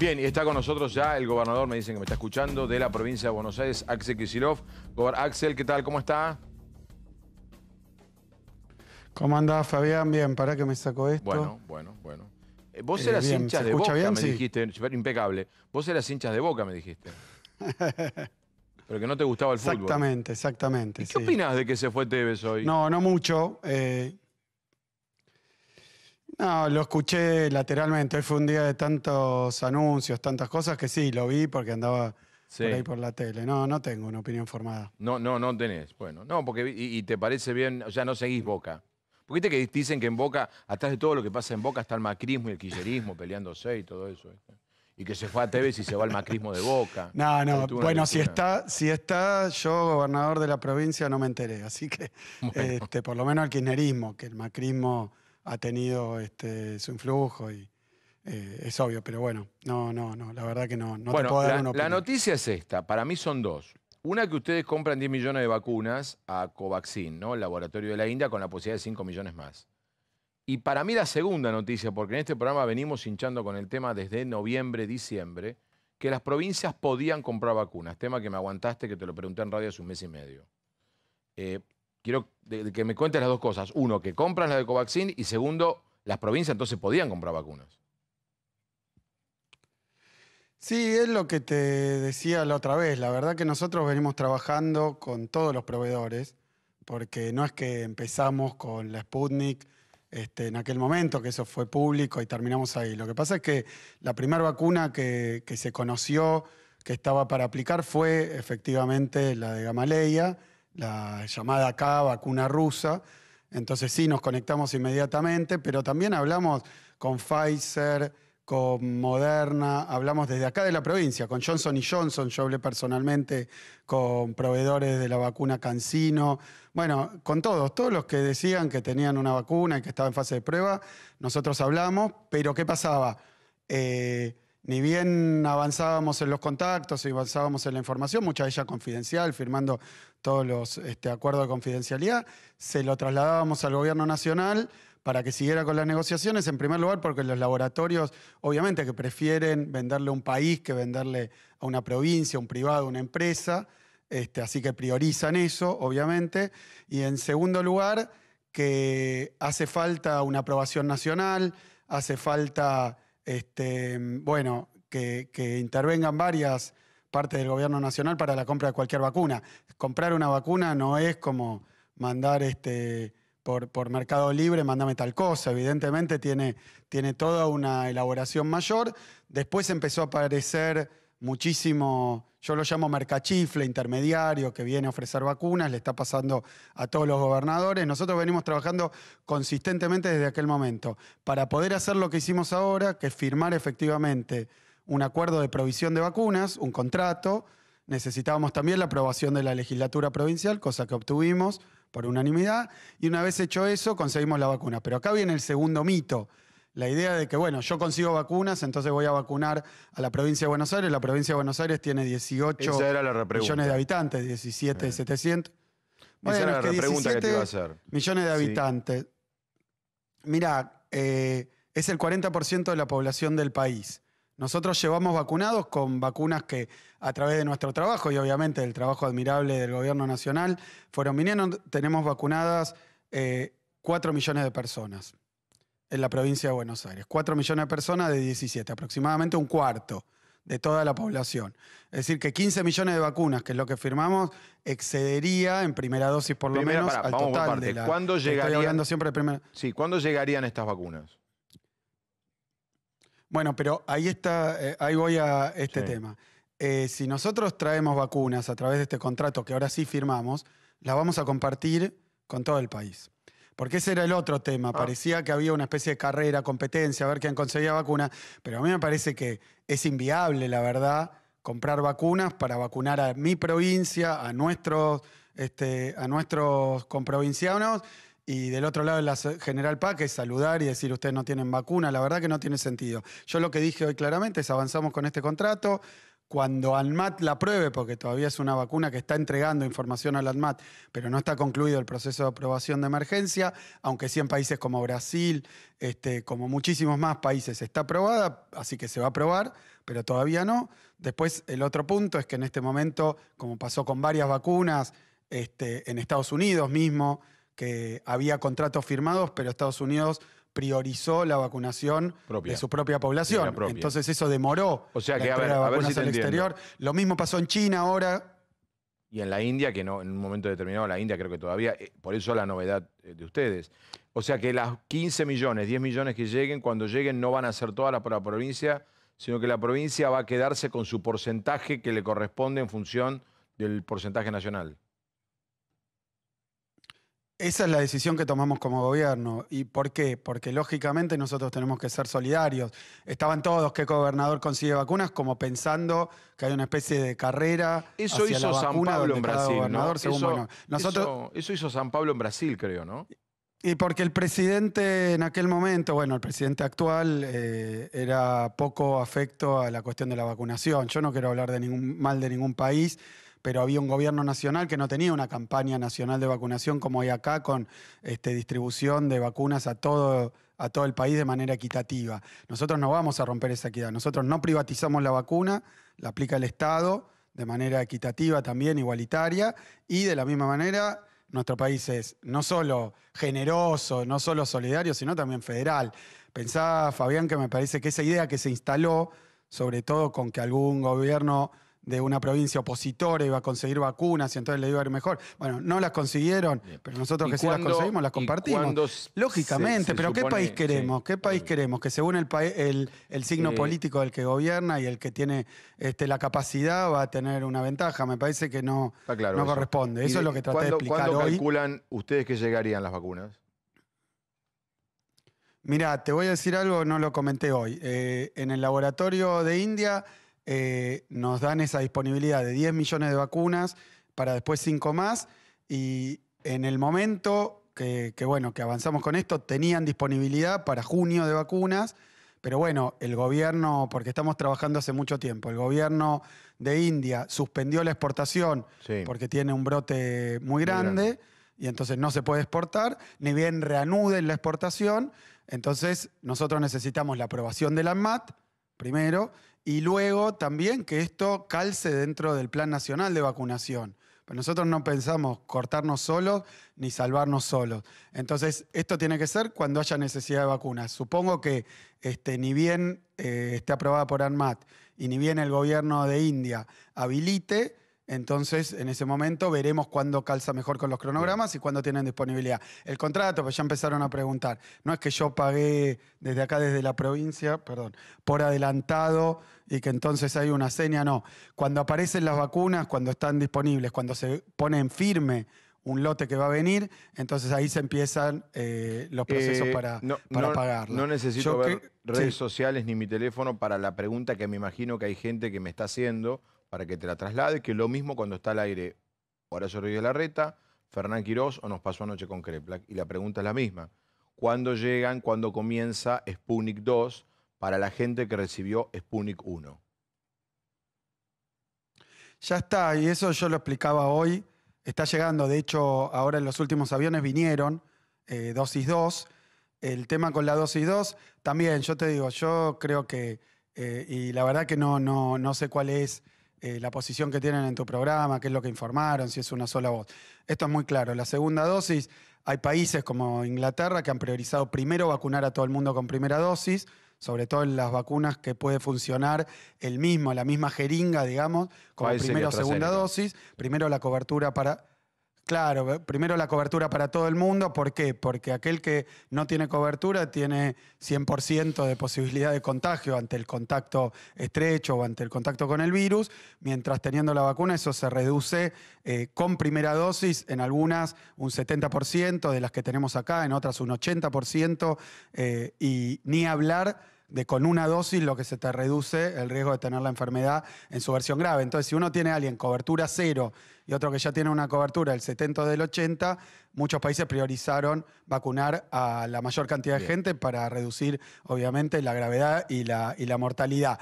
Bien, y está con nosotros ya el gobernador, me dicen que me está escuchando, de la provincia de Buenos Aires, Axel Kicillof. Axel, ¿qué tal? ¿Cómo está? ¿Cómo andás, Fabián? Bien, para que me sacó esto. Bueno, bueno, bueno. Eh, eh, vos eras hinchas de boca, me dijiste, impecable. Vos eras hinchas de boca, me dijiste. Pero que no te gustaba el fútbol. Exactamente, exactamente. ¿Y qué opinas de que se fue Tevez hoy? No, no mucho. Eh, no, lo escuché lateralmente. Hoy fue un día de tantos anuncios, tantas cosas que sí, lo vi porque andaba por ahí por la tele. No, no tengo una opinión formada. No, no, no tenés. Bueno, no, porque y, te parece bien, o sea, no seguís Boca. Porque viste que dicen que en Boca, atrás de todo lo que pasa en Boca, está el macrismo y el quillerismo peleándose y todo eso. Y que se fue a TV y se va el macrismo de Boca. No, no, bueno, si está, si está yo, gobernador de la provincia, no me enteré. Así que, este, por lo menos el kirchnerismo, que el macrismo ha tenido este, su influjo y eh, es obvio, pero bueno, no, no, no, la verdad que no, te puedo dar la, una La noticia es esta, para mí son dos. Una que ustedes compran 10 millones de vacunas a Covaxin, ¿no? El laboratorio de la India con la posibilidad de 5 millones más. Y para mí la segunda noticia, porque en este programa venimos hinchando con el tema desde noviembre, diciembre, que las provincias podían comprar vacunas, tema que me aguantaste, que te lo pregunté en radio hace un mes y medio. Eh, quiero que me cuentes las dos cosas. Uno, que compras la de Covaxin y segundo, las provincias entonces podían comprar vacunas. Sí, es lo que te decía la otra vez. La verdad que nosotros venimos trabajando con todos los proveedores, porque no es que empezamos con la Sputnik este, en aquel momento, que eso fue público y terminamos ahí. Lo que pasa es que la primera vacuna que, que se conoció que estaba para aplicar fue efectivamente la de Gamaleya la llamada acá vacuna rusa. Entonces sí, nos conectamos inmediatamente, pero también hablamos con Pfizer, con Moderna, hablamos desde acá de la provincia, con Johnson y Johnson, yo hablé personalmente con proveedores de la vacuna Cancino, bueno, con todos, todos los que decían que tenían una vacuna y que estaba en fase de prueba, nosotros hablamos, pero ¿qué pasaba? Eh, ni bien avanzábamos en los contactos y avanzábamos en la información, mucha de ella confidencial, firmando todos los este, acuerdos de confidencialidad, se lo trasladábamos al gobierno nacional para que siguiera con las negociaciones, en primer lugar porque los laboratorios, obviamente que prefieren venderle a un país que venderle a una provincia, un privado, una empresa, este, así que priorizan eso, obviamente, y en segundo lugar que hace falta una aprobación nacional, hace falta este, bueno, que, intervengan varias partes del gobierno nacional para la compra de cualquier vacuna. Comprar una vacuna no es como mandar este por, Mercado Libre, mandame tal cosa. Evidentemente tiene, tiene toda una elaboración mayor. Después empezó a aparecer muchísimo, yo lo llamo mercachifle, intermediario, que viene a ofrecer vacunas, le está pasando a todos los gobernadores. Nosotros venimos trabajando consistentemente desde aquel momento para poder hacer lo que hicimos ahora, que es firmar efectivamente un acuerdo de provisión de vacunas, un contrato. Necesitábamos también la aprobación de la legislatura provincial, cosa que obtuvimos por unanimidad, y una vez hecho eso conseguimos la vacuna. Pero acá viene el segundo mito la idea de que, bueno, yo consigo vacunas, entonces voy a vacunar a la provincia de Buenos Aires. La provincia de Buenos Aires tiene 18 millones de habitantes, 17, 700. Millones de habitantes. Mirá, eh, es el 40% de la población del país. Nosotros llevamos vacunados con vacunas que a través de nuestro trabajo y obviamente del trabajo admirable del gobierno nacional fueron Tenemos vacunadas 4 eh, millones de personas en la provincia de Buenos Aires. 4 millones de personas de 17, aproximadamente un cuarto de toda la población. Es decir, que 15 millones de vacunas, que es lo que firmamos, excedería en primera dosis por lo menos para, al vamos total de la... ¿Cuándo llegarían, ¿cuándo llegarían estas vacunas? Bueno, pero ahí está, eh, ahí voy a este tema. Eh, si nosotros traemos vacunas a través de este contrato que ahora sí firmamos, las vamos a compartir con todo el país. Porque ese era el otro tema. Ah. Parecía que había una especie de carrera, competencia, a ver quién conseguía vacuna. Pero a mí me parece que es inviable, la verdad, comprar vacunas para vacunar a mi provincia, a nuestros, este, a nuestros comprovincianos. Y del otro lado, la General Paz, es saludar y decir, ustedes no tienen vacuna. La verdad que no tiene sentido. Yo lo que dije hoy claramente es avanzamos con este contrato cuando ANMAT la apruebe, porque todavía es una vacuna que está entregando información al ANMAT, pero no está concluido el proceso de aprobación de emergencia, aunque sí en países como Brasil, este, como muchísimos más países está aprobada, así que se va a aprobar, pero todavía no. Después, el otro punto es que en este momento, como pasó con varias vacunas, este, en Estados Unidos mismo, que había contratos firmados, pero Estados Unidos priorizó la vacunación de su propia población. Entonces eso demoró o sea, que, a ver, exterior. Lo mismo pasó en China ahora. Y en la India, que no, en un momento determinado la India creo que todavía, eh, por eso la novedad eh, de ustedes. O sea que las 15 millones, 10 millones que lleguen, cuando lleguen no van a ser todas las la provincia, sino que la provincia va a quedarse con su porcentaje que le corresponde en función del porcentaje nacional. Esa es la decisión que tomamos como gobierno. ¿Y por qué? Porque lógicamente nosotros tenemos que ser solidarios. Estaban todos que el gobernador consigue vacunas como pensando que hay una especie de carrera. Eso hacia hizo la San Pablo en Brasil. eso, nosotros, eso, hizo San Pablo en Brasil, creo, ¿no? Y porque el presidente en aquel momento, bueno, el presidente actual eh, era poco afecto a la cuestión de la vacunación. Yo no quiero hablar de ningún mal de ningún país, pero había un gobierno nacional que no tenía una campaña nacional de vacunación como hay acá, con este, distribución de vacunas a todo, a todo el país de manera equitativa. Nosotros no vamos a romper esa equidad, nosotros no privatizamos la vacuna, la aplica el Estado de manera equitativa también, igualitaria, y de la misma manera nuestro país es no solo generoso, no solo solidario, sino también federal. Pensaba, Fabián, que me parece que esa idea que se instaló, sobre todo con que algún gobierno de una provincia opositora iba a conseguir vacunas y entonces le iba a ir mejor. Bueno, no las consiguieron, pero nosotros que sí las conseguimos las compartimos. Lógicamente, pero ¿qué país queremos? ¿Qué país queremos? Que según el, el, el signo político del que gobierna y el que tiene este, la capacidad va a tener una ventaja. Me parece que no, no corresponde. Eso es lo que traté de explicar ¿cuándo calculan ustedes que llegarían las vacunas? Mira, te voy a decir algo, no lo comenté hoy. Eh, en el laboratorio de India eh, nos dan esa disponibilidad de 10 millones de vacunas para después 5 más y en el momento que, bueno, que avanzamos con esto, tenían disponibilidad para junio de vacunas, pero bueno, el gobierno, porque estamos trabajando hace mucho tiempo, el gobierno de India suspendió la exportación porque tiene un brote muy grande, y entonces no se puede exportar, ni bien reanuden la exportación, entonces nosotros necesitamos la aprobación de la mat primero, y luego también que esto calce dentro del Plan Nacional de Vacunación. nosotros no pensamos cortarnos solos ni salvarnos solos. Entonces, esto tiene que ser cuando haya necesidad de vacunas. Supongo que este, ni bien eh, esté aprobada por ANMAT y ni bien el gobierno de India habilite, entonces, en ese momento veremos cuándo calza mejor con los cronogramas y cuándo tienen disponibilidad. El contrato, pues ya empezaron a preguntar. No es que yo pagué desde acá, desde la provincia, perdón, por adelantado y que entonces hay una seña, no. Cuando aparecen las vacunas, cuando están disponibles, cuando se pone en firme un lote que va a venir, entonces ahí se empiezan eh, los procesos eh, para, no, pagarlo. No necesito ver redes sociales ni mi teléfono para la pregunta que me imagino que hay gente que me está haciendo para que te la traslade, que lo mismo cuando está al aire Horacio la reta, Fernán Quirós o nos pasó anoche con Kreplak. Y la pregunta es la misma. ¿Cuándo llegan, cuándo comienza Sputnik 2 para la gente que recibió Sputnik 1? Ya está, y eso yo lo explicaba hoy. Está llegando, de hecho, ahora en los últimos aviones vinieron eh, dosis 2. El tema con la dosis 2, también yo te digo, yo creo que, eh, y la verdad que no, no, no sé cuál es eh, la posición que tienen en tu programa, qué es lo que informaron, si es una sola voz. Esto es muy claro. La segunda dosis, hay países como Inglaterra que han priorizado primero vacunar a todo el mundo con primera dosis, sobre todo en las vacunas que puede funcionar el mismo, la misma jeringa, digamos, como primera primero o segunda dosis, primero la cobertura para Claro, primero la cobertura para todo el mundo. ¿Por qué? Porque aquel que no tiene cobertura tiene 100% de posibilidad de contagio ante el contacto estrecho o ante el contacto con el virus, mientras teniendo la vacuna eso se reduce eh, con primera dosis en algunas un 70% de las que tenemos acá, en otras un 80% eh, y ni hablar de con una dosis lo que se te reduce el riesgo de tener la enfermedad en su versión grave. Entonces, si uno tiene a alguien cobertura cero y otro que ya tiene una cobertura del 70 o del 80, muchos países priorizaron vacunar a la mayor cantidad de gente para reducir, obviamente, la gravedad y la mortalidad.